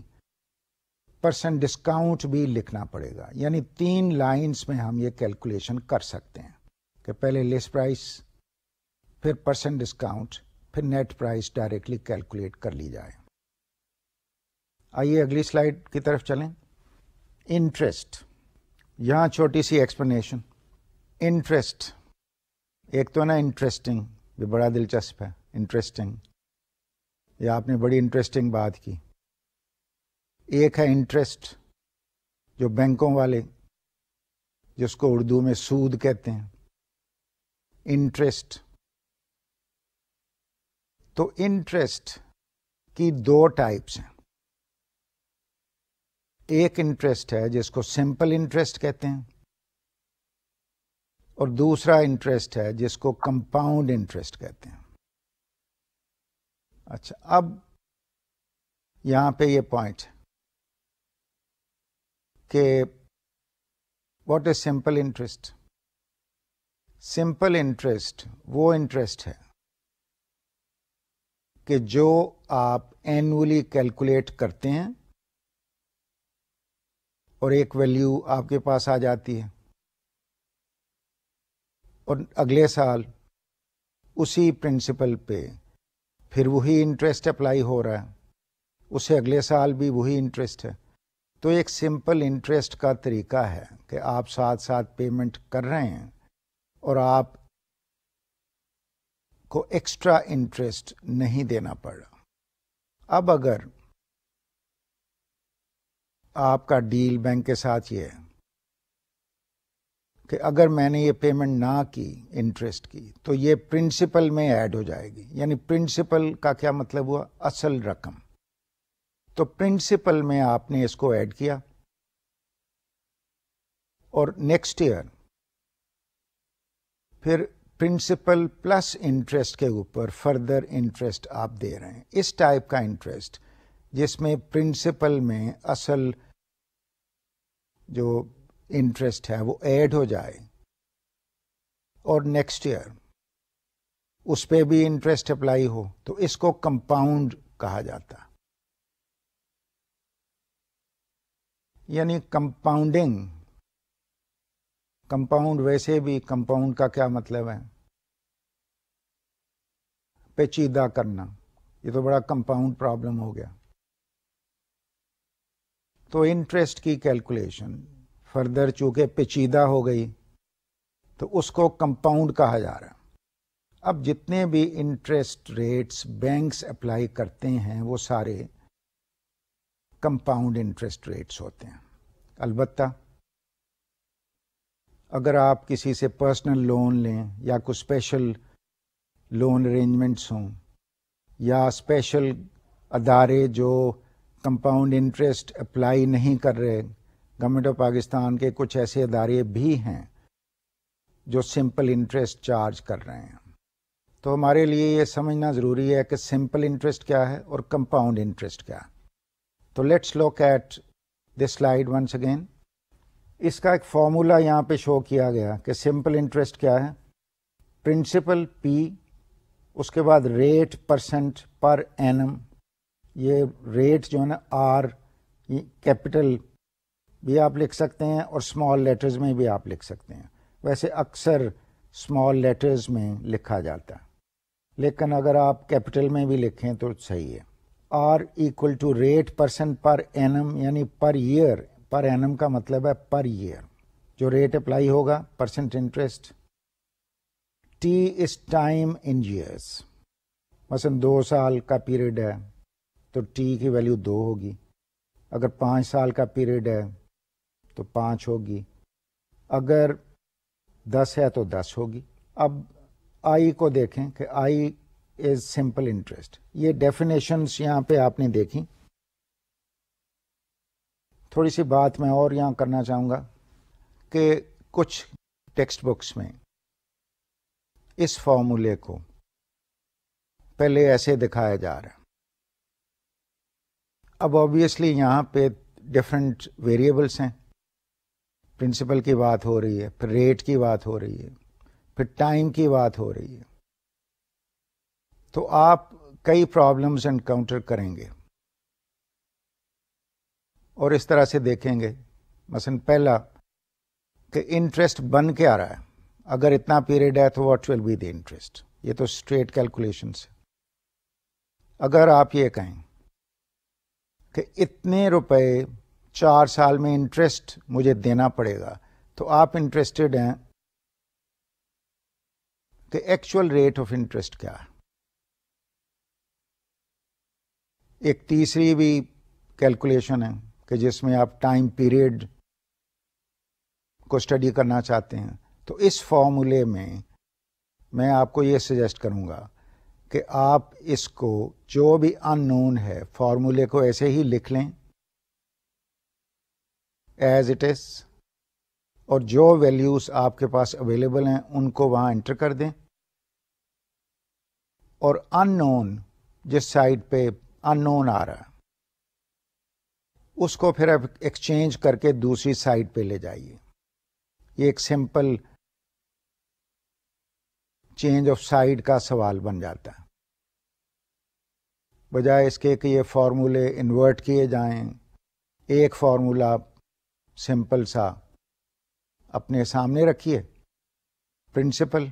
परसेंट डिस्काउंट भी लिखना पड़ेगा यानी तीन लाइंस में हम ये कैलकुलेशन कर सकते हैं कि पहले लिस्ट प्राइस फिर परसेंट डिस्काउंट फिर नेट प्राइस डायरेक्टली कैलकुलेट कर ली जाए आइए अगली स्लाइड की तरफ चलें इंटरेस्ट यहाँ छोटी सी एक्सप्लेनेशन इंटरेस्ट एक तो ना इंटरेस्टिंग ये बड़ा दिलचस्प है इंटरेस्टिंग ये आपने बड़ी इंटरेस्टिंग बात की एक है इंटरेस्ट जो बैंकों वाले जिसको उर्दू में सूद कहते हैं इंटरेस्ट तो इंटरेस्ट की दो टाइप्स हैं एक इंटरेस्ट है जिसको सिंपल इंटरेस्ट कहते हैं और दूसरा इंटरेस्ट है जिसको कंपाउंड इंटरेस्ट कहते हैं अच्छा अब यहां पे ये पॉइंट कि what is simple interest simple interest वो इंटरेस्ट है कि जो आप एनुअली कैलकुलेट करते हैं और एक वैल्यू आपके पास आ जाती है और अगले साल उसी प्रिंसिपल पे फिर वही इंटरेस्ट अप्लाई हो रहा है उसे अगले साल भी वही इंटरेस्ट है तो एक सिंपल इंटरेस्ट का तरीका है कि आप साथ साथ पेमेंट कर रहे हैं और आप को एक्स्ट्रा इंटरेस्ट नहीं देना पड़ रहा अब अगर आपका डील बैंक के साथ ये है कि अगर मैंने ये पेमेंट ना की इंटरेस्ट की तो ये प्रिंसिपल में ऐड हो जाएगी यानी प्रिंसिपल का क्या मतलब हुआ असल रकम तो प्रिंसिपल में आपने इसको ऐड किया और नेक्स्ट ईयर फिर प्रिंसिपल प्लस इंटरेस्ट के ऊपर फर्दर इंटरेस्ट आप दे रहे हैं इस टाइप का इंटरेस्ट जिसमें प्रिंसिपल में असल जो इंटरेस्ट है वो ऐड हो जाए और नेक्स्ट ईयर उस पर भी इंटरेस्ट अप्लाई हो तो इसको कंपाउंड कहा जाता यानी कंपाउंडिंग कंपाउंड वैसे भी कंपाउंड का क्या मतलब है पेचीदा करना ये तो बड़ा कंपाउंड प्रॉब्लम हो गया तो इंटरेस्ट की कैलकुलेशन फर्दर चूंकि पेचीदा हो गई तो उसको कंपाउंड कहा जा रहा है अब जितने भी इंटरेस्ट रेट्स बैंक्स अप्लाई करते हैं वो सारे कंपाउंड इंटरेस्ट रेट्स होते हैं अलबत्ता अगर आप किसी से पर्सनल लोन लें या कुछ स्पेशल लोन अरेंजमेंट्स हों या स्पेशल अदारे जो कंपाउंड इंटरेस्ट अप्लाई नहीं कर रहे गवर्नमेंट ऑफ पाकिस्तान के कुछ ऐसे अदारे भी हैं जो सिंपल इंटरेस्ट चार्ज कर रहे हैं तो हमारे लिए ये समझना ज़रूरी है कि सिंपल इंटरेस्ट क्या है और कंपाउंड इंटरेस्ट क्या है तो let's look at this slide once again इसका एक फॉर्मूला यहाँ पे शो किया गया कि सिंपल इंटरेस्ट क्या है प्रिंसिपल पी उसके बाद रेट परसेंट पर एनम ये रेट जो है ना आर कैपिटल भी आप लिख सकते हैं और स्मॉल लेटर्स में भी आप लिख सकते हैं वैसे अक्सर स्मॉल लेटर्स में लिखा जाता है लेकिन अगर आप कैपिटल में भी लिखें तो सही है R equal to rate percent per annum यानी पर ईयर पर एनम का मतलब है पर ईयर जो रेट अप्लाई होगा percent interest T is time in years मसलन दो साल का पीरियड है तो टी की वैल्यू दो होगी अगर पाँच साल का पीरियड है तो पाँच होगी अगर दस है तो दस होगी अब आई को देखें कि आई इज सिंपल इंटरेस्ट ये डेफिनेशंस यहाँ पे आपने देखी थोड़ी सी बात मैं और यहाँ करना चाहूँगा कि कुछ टेक्स्ट बुक्स में इस फॉर्मूले को पहले ऐसे दिखाया जा रहा है अब ऑब्वियसली यहाँ पे डिफरेंट वेरिएबल्स हैं प्रिंसिपल की बात हो रही है फिर रेट की बात हो रही है फिर टाइम की बात हो रही है तो आप कई प्रॉब्लम्स एनकाउंटर करेंगे और इस तरह से देखेंगे मसलन पहला कि इंटरेस्ट बन के आ रहा है अगर इतना पीरियड है तो what will be the interest ये तो स्ट्रेट कैलकुलेशन है अगर आप ये कहें कि इतने रुपए चार साल में इंटरेस्ट मुझे देना पड़ेगा तो आप इंटरेस्टेड हैं कि एक्चुअल रेट ऑफ इंटरेस्ट क्या है एक तीसरी भी कैलकुलेशन है कि जिसमें आप टाइम पीरियड को स्टडी करना चाहते हैं तो इस फॉर्मूले में मैं आपको यह सजेस्ट करूंगा कि आप इसको जो भी अननोन है फॉर्मूले को ऐसे ही लिख लें एज इट इज़ और जो वैल्यूज़ आपके पास अवेलेबल हैं उनको वहां एंटर कर दें और अन जिस साइड पे अननोन आ रहा है उसको फिर आप एक्सचेंज करके दूसरी साइड पे ले जाइए ये एक सिंपल चेंज ऑफ साइड का सवाल बन जाता है बजाय इसके कि ये फार्मूले इन्वर्ट किए जाएं एक फार्मूला सिंपल सा अपने सामने रखिए principal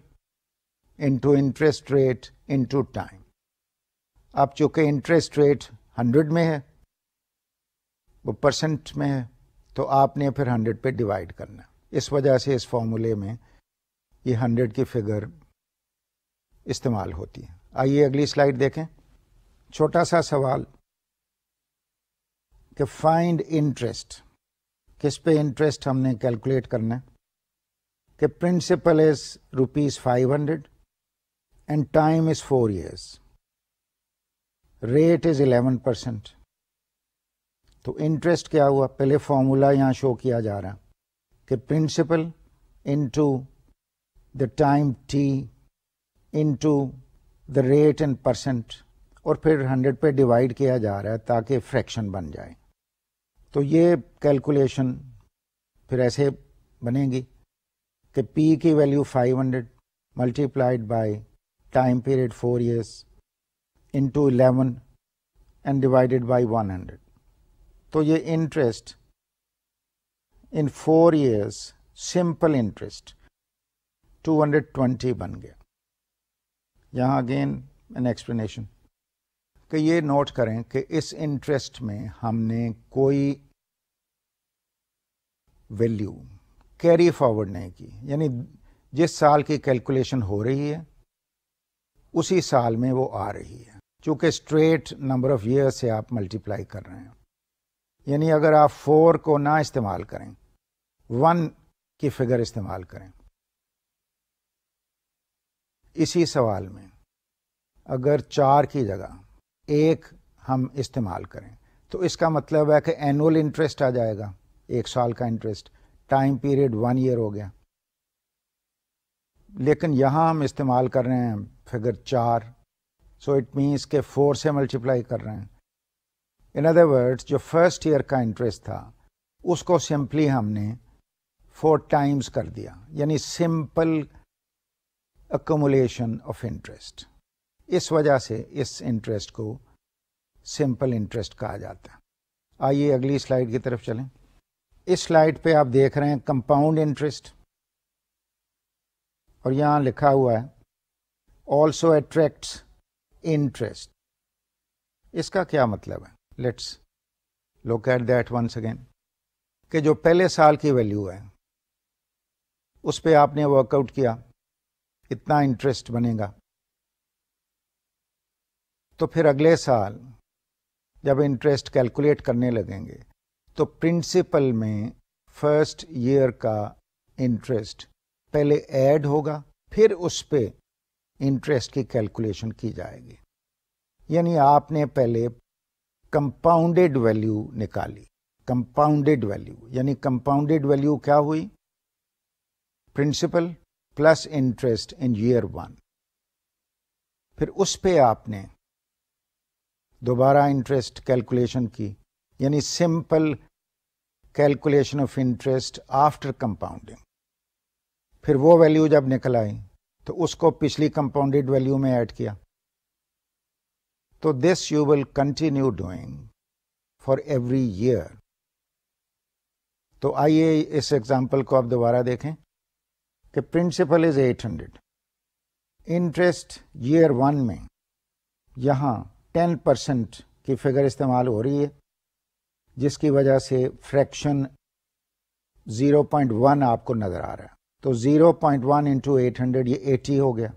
into interest rate into time अब चूंकि इंटरेस्ट रेट हंड्रेड में है वो परसेंट में है तो आपने फिर हंड्रेड पे डिवाइड करना इस वजह से इस फॉर्मूले में ये हंड्रेड की फिगर इस्तेमाल होती है आइए अगली स्लाइड देखें छोटा सा सवाल कि फाइंड इंटरेस्ट किस पे इंटरेस्ट हमने कैलकुलेट करना है कि principal is rupees five hundred and time is four years rate is eleven percent तो इंटरेस्ट क्या हुआ पहले फॉर्मूला यहाँ शो किया जा रहा कि principal into the time T into the rate and percent और फिर 100 पे डिवाइड किया जा रहा है ताकि फ्रैक्शन बन जाए तो ये कैलकुलेशन फिर ऐसे बनेगी कि P की value 500 hundred multiplied by time period four years into eleven and divided by 100 तो ये interest in four years simple interest 220 बन गया यहाँ अगेन एन एक्सप्लेनेशन कि ये नोट करें कि इस इंटरेस्ट में हमने कोई वैल्यू कैरी फॉरवर्ड नहीं की यानी जिस साल की कैलकुलेशन हो रही है उसी साल में वो आ रही है चूँकि स्ट्रेट नंबर ऑफ ईयर से आप मल्टीप्लाई कर रहे हैं यानी अगर आप फोर को ना इस्तेमाल करें वन की फिगर इस्तेमाल करें इसी सवाल में अगर चार की जगह एक हम इस्तेमाल करें तो इसका मतलब है कि एनुअल इंटरेस्ट आ जाएगा एक साल का interest time period one year हो गया लेकिन यहाँ हम इस्तेमाल कर रहे हैं फिगर चार सो इट मीन्स के फोर से मल्टीप्लाई कर रहे हैं इन अदर वर्ड्स जो फर्स्ट ईयर का इंटरेस्ट था उसको सिंपली हमने फोर टाइम्स कर दिया यानी सिंपल अकोमुलेशन ऑफ इंटरेस्ट इस वजह से इस इंटरेस्ट को सिंपल इंटरेस्ट कहा जाता है आइए अगली स्लाइड की तरफ चलें इस स्लाइड पे आप देख रहे हैं कंपाउंड इंटरेस्ट और यहां लिखा हुआ है ऑल्सो अट्रैक्ट्स इंटरेस्ट इसका क्या मतलब है let's look at that once again कि जो पहले साल की वैल्यू है उस पर आपने वर्कआउट किया इतना इंटरेस्ट बनेगा तो फिर अगले साल जब इंटरेस्ट कैलकुलेट करने लगेंगे तो प्रिंसिपल में फर्स्ट ईयर का इंटरेस्ट पहले ऐड होगा फिर उस पर इंटरेस्ट की कैलकुलेशन की जाएगी यानी आपने पहले कंपाउंडेड वैल्यू निकाली कंपाउंडेड वैल्यू यानी कंपाउंडेड वैल्यू क्या हुई principal plus interest in year one फिर उस पे आपने दोबारा इंटरेस्ट कैलकुलेशन की यानी simple calculation of interest after compounding फिर वो वैल्यू जब निकल आई तो उसको पिछली कंपाउंडेड वैल्यू में ऐड किया तो this you will continue doing for every year तो आइए इस एग्जाम्पल को आप दोबारा देखें कि principal is 800 interest year one में यहां 10 परसेंट की फिगर इस्तेमाल हो रही है जिसकी वजह से फ्रैक्शन 0.1 आपको नज़र आ रहा है तो 0.1 point one into eight hundred ये 80 हो गया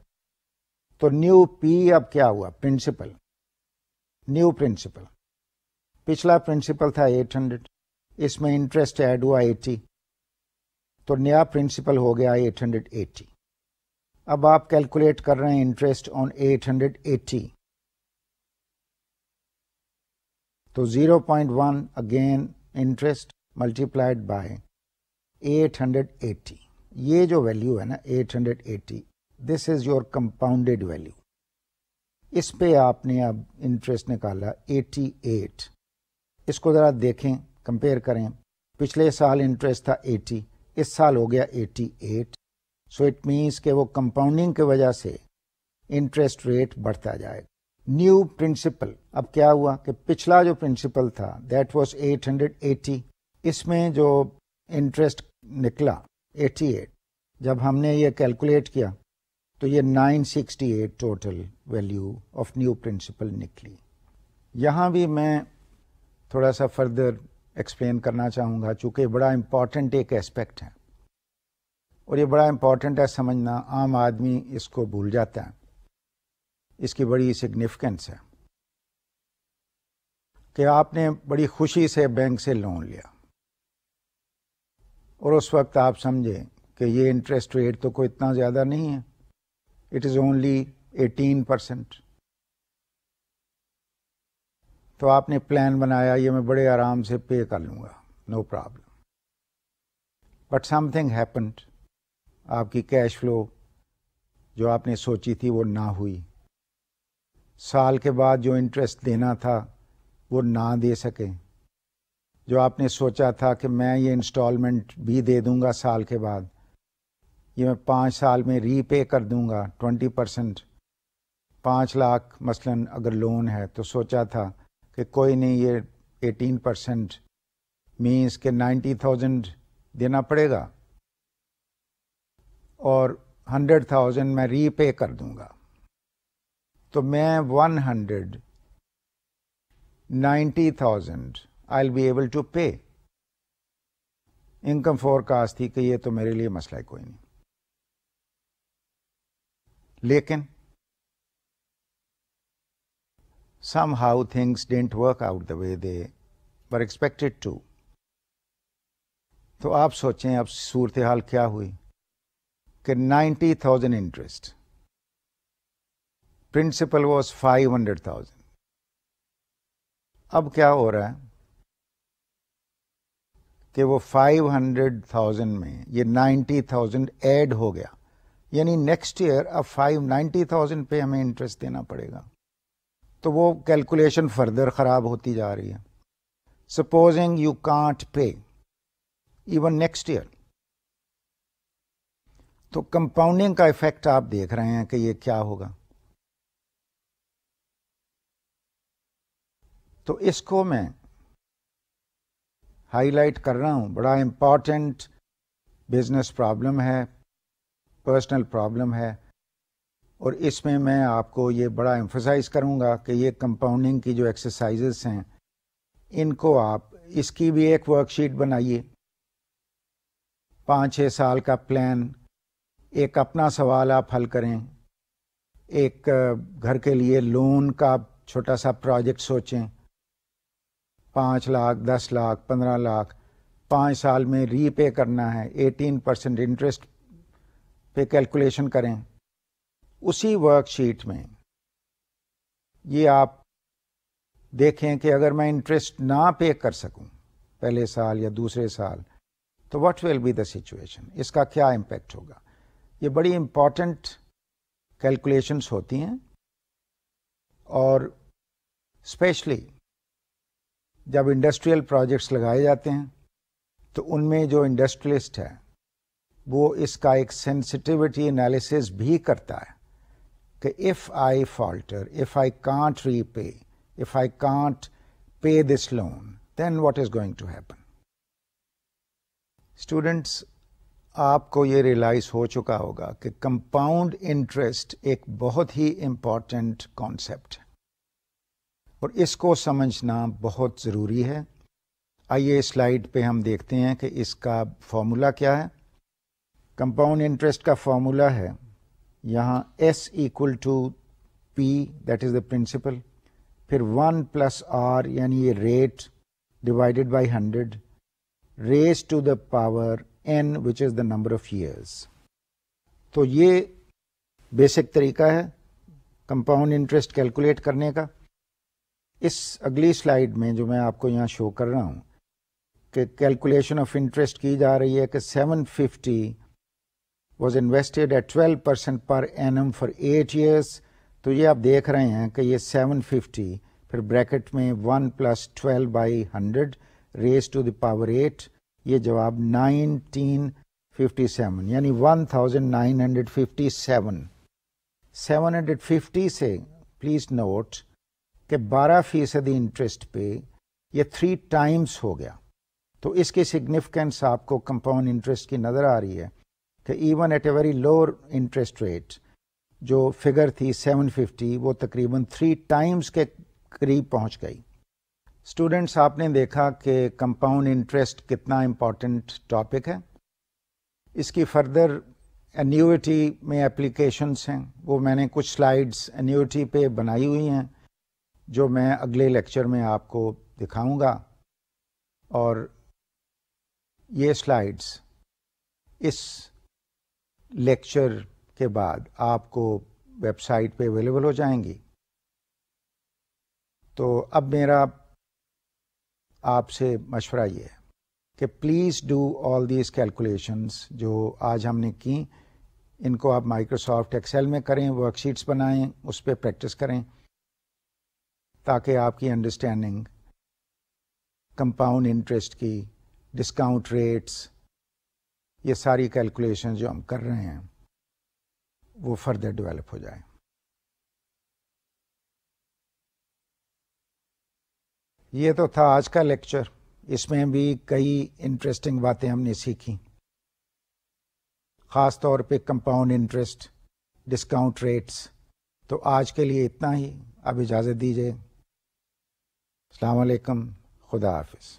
तो न्यू पी अब क्या हुआ प्रिंसिपल न्यू प्रिंसिपल पिछला प्रिंसिपल था 800 इसमें इंटरेस्ट ऐड हुआ 80 तो नया प्रिंसिपल हो गया 880 अब आप कैलकुलेट कर रहे हैं इंटरेस्ट ऑन 880 तो 0.1 अगेन इंटरेस्ट मल्टीप्लाइड बाय 880 ये जो वैल्यू है ना 880 this is your compounded value इस पे आपने अब इंटरेस्ट निकाला 88 इसको ज़रा देखें कंपेयर करें पिछले साल इंटरेस्ट था 80 इस साल हो गया 88 सो इट मीन्स के वो कंपाउंडिंग की वजह से इंटरेस्ट रेट बढ़ता जाएगा न्यू प्रिंसिपल अब क्या हुआ कि पिछला जो प्रिंसिपल था दैट वाज 880 इसमें जो इंटरेस्ट निकला 88 जब हमने ये कैलकुलेट किया तो ये 968 total value of new principal निकली यहाँ भी मैं थोड़ा सा फर्दर एक्सप्लेन करना चाहूँगा चूँकि बड़ा इम्पॉर्टेंट एक एस्पेक्ट है और ये बड़ा इम्पॉर्टेंट है समझना आम आदमी इसको भूल जाता है इसकी बड़ी सिग्निफिकेंस है कि आपने बड़ी खुशी से बैंक से लोन लिया और उस वक्त आप समझें कि ये इंटरेस्ट रेट तो कोई इतना ज़्यादा नहीं है इट इज़ ओनली 18 परसेंट तो आपने प्लान बनाया ये मैं बड़े आराम से पे कर लूँगा no problem but something happened आपकी कैश फ्लो जो आपने सोची थी वो ना हुई साल के बाद जो इंटरेस्ट देना था वो ना दे सकें जो आपने सोचा था कि मैं ये इंस्टॉलमेंट भी दे दूंगा साल के बाद ये मैं पाँच साल में रीपे कर दूंगा ट्वेंटी परसेंट पाँच लाख मसलन अगर लोन है तो सोचा था कि कोई नहीं ये एटीन परसेंट मीन्स के नाइन्टी थाउजेंड देना पड़ेगा और हंड्रेड थाउजेंड मैं रीपे कर दूंगा तो मैं one hundred 90,000 I'll be able to pay. Income forecast थी कि ये तो मेरे लिए मसला है कोई नहीं लेकिन somehow things didn't work out the way they were expected to तो आप सोचें अब सूरत हाल क्या हुई कि ninety thousand interest principal was five hundred thousand अब क्या हो रहा है कि वो 500,000 में ये 90,000 ऐड हो गया यानी नेक्स्ट ईयर अब 590,000 पे हमें इंटरेस्ट देना पड़ेगा तो वो कैलकुलेशन फर्दर ख़राब होती जा रही है supposing you can't pay even next year तो कंपाउंडिंग का इफेक्ट आप देख रहे हैं कि ये क्या होगा तो इसको मैं हाईलाइट कर रहा हूँ बड़ा इम्पॉर्टेंट बिजनेस प्रॉब्लम है पर्सनल प्रॉब्लम है और इसमें मैं आपको ये बड़ा एम्फोसाइज करूँगा कि ये कंपाउंडिंग की जो एक्सरसाइजेस हैं इनको आप इसकी भी एक वर्कशीट बनाइए पाँच छः साल का प्लान एक अपना सवाल आप हल करें एक घर के लिए लोन का छोटा सा प्रोजेक्ट सोचें पाँच लाख दस लाख पंद्रह लाख पाँच साल में रीपे करना है एटीन परसेंट इंटरेस्ट पे कैलकुलेशन करें उसी वर्कशीट में ये आप देखें कि अगर मैं इंटरेस्ट ना पे कर सकूं पहले साल या दूसरे साल तो what will be the situation इसका क्या इम्पैक्ट होगा ये बड़ी इम्पॉर्टेंट कैलकुलेशंस होती हैं और स्पेशली जब इंडस्ट्रियल प्रोजेक्ट्स लगाए जाते हैं तो उनमें जो इंडस्ट्रियलिस्ट है वो इसका एक सेंसिटिविटी एनालिसिस भी करता है कि if I falter if I can't repay if I can't pay this loan then what is going to happen students आपको ये रियलाइज़ हो चुका होगा कि कंपाउंड इंटरेस्ट एक बहुत ही इम्पॉर्टेंट कॉन्सेप्ट है और इसको समझना बहुत ज़रूरी है आइए स्लाइड पे हम देखते हैं कि इसका फार्मूला क्या है कंपाउंड इंटरेस्ट का फार्मूला है यहाँ S equal to P that is the principal फिर वन प्लस आर यानी ये rate divided by hundred raise to the power n which is the number of years तो ये बेसिक तरीका है कंपाउंड इंटरेस्ट कैलकुलेट करने का इस अगली स्लाइड में जो मैं आपको यहाँ शो कर रहा हूँ कि कैलकुलेशन ऑफ इंटरेस्ट की जा रही है कि 750 fifty was invested at 12 percent per annum for eight years तो ये आप देख रहे हैं कि ये 750 फिर ब्रैकेट में 1 plus twelve by hundred raise to the power eight ये जवाब 1957 यानी 1957 750 से प्लीज नोट कि 12 फीसदी इंटरेस्ट पे ये थ्री टाइम्स हो गया तो इसकी सिग्निफिकेंस आपको कंपाउंड इंटरेस्ट की नज़र आ रही है कि even at a very lower interest rate जो फिगर थी 750 वो तकरीबन थ्री टाइम्स के करीब पहुंच गई स्टूडेंट्स आपने देखा कि कंपाउंड इंटरेस्ट कितना इम्पॉर्टेंट टॉपिक है इसकी फर्दर एन्यूटी में एप्लीकेशंस हैं वो मैंने कुछ स्लाइड्स एन्यूटी पे बनाई हुई हैं जो मैं अगले लेक्चर में आपको दिखाऊंगा और ये स्लाइड्स इस लेक्चर के बाद आपको वेबसाइट पे अवेलेबल हो जाएंगी तो अब मेरा आपसे मशवरा ये है कि please do all these calculations जो आज हमने की इनको आप माइक्रोसॉफ्ट एक्सेल में करें वर्कशीट्स बनाएं उस पर प्रैक्टिस करें ताकि आपकी अंडरस्टैंडिंग कंपाउंड इंटरेस्ट की डिस्काउंट रेट्स ये सारी कैलकुलेशन जो हम कर रहे हैं वो फर्दर डेवलप हो जाए ये तो था आज का लेक्चर इसमें भी कई इंटरेस्टिंग बातें हमने सीखी ख़ास तौर पे कंपाउंड इंटरेस्ट डिस्काउंट रेट्स तो आज के लिए इतना ही अब इजाज़त दीजिए अलैक्म खुदा हाफिज़